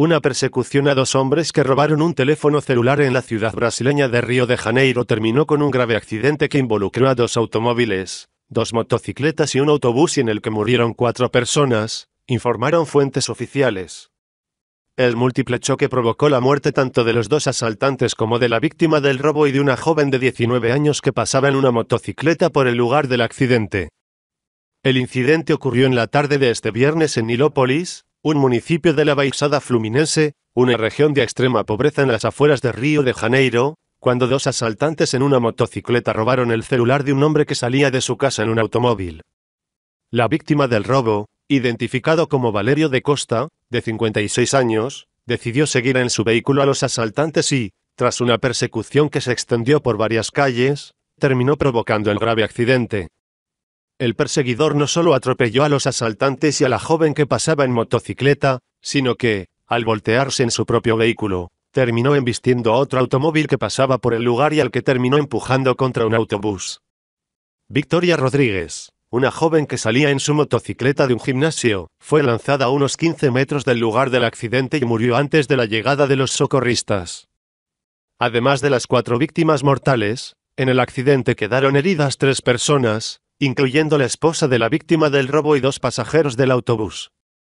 Una persecución a dos hombres que robaron un teléfono celular en la ciudad brasileña de Río de Janeiro terminó con un grave accidente que involucró a dos automóviles, dos motocicletas y un autobús y en el que murieron cuatro personas, informaron fuentes oficiales. El múltiple choque provocó la muerte tanto de los dos asaltantes como de la víctima del robo y de una joven de 19 años que pasaba en una motocicleta por el lugar del accidente. El incidente ocurrió en la tarde de este viernes en Nilópolis, un municipio de la Baixada Fluminense, una región de extrema pobreza en las afueras de Río de Janeiro, cuando dos asaltantes en una motocicleta robaron el celular de un hombre que salía de su casa en un automóvil. La víctima del robo, identificado como Valerio de Costa, de 56 años, decidió seguir en su vehículo a los asaltantes y, tras una persecución que se extendió por varias calles, terminó provocando el grave accidente. El perseguidor no solo atropelló a los asaltantes y a la joven que pasaba en motocicleta, sino que, al voltearse en su propio vehículo, terminó embistiendo a otro automóvil que pasaba por el lugar y al que terminó empujando contra un autobús. Victoria Rodríguez, una joven que salía en su motocicleta de un gimnasio, fue lanzada a unos 15 metros del lugar del accidente y murió antes de la llegada de los socorristas. Además de las cuatro víctimas mortales, en el accidente quedaron heridas tres personas, incluyendo la esposa de la víctima del robo y dos pasajeros del autobús.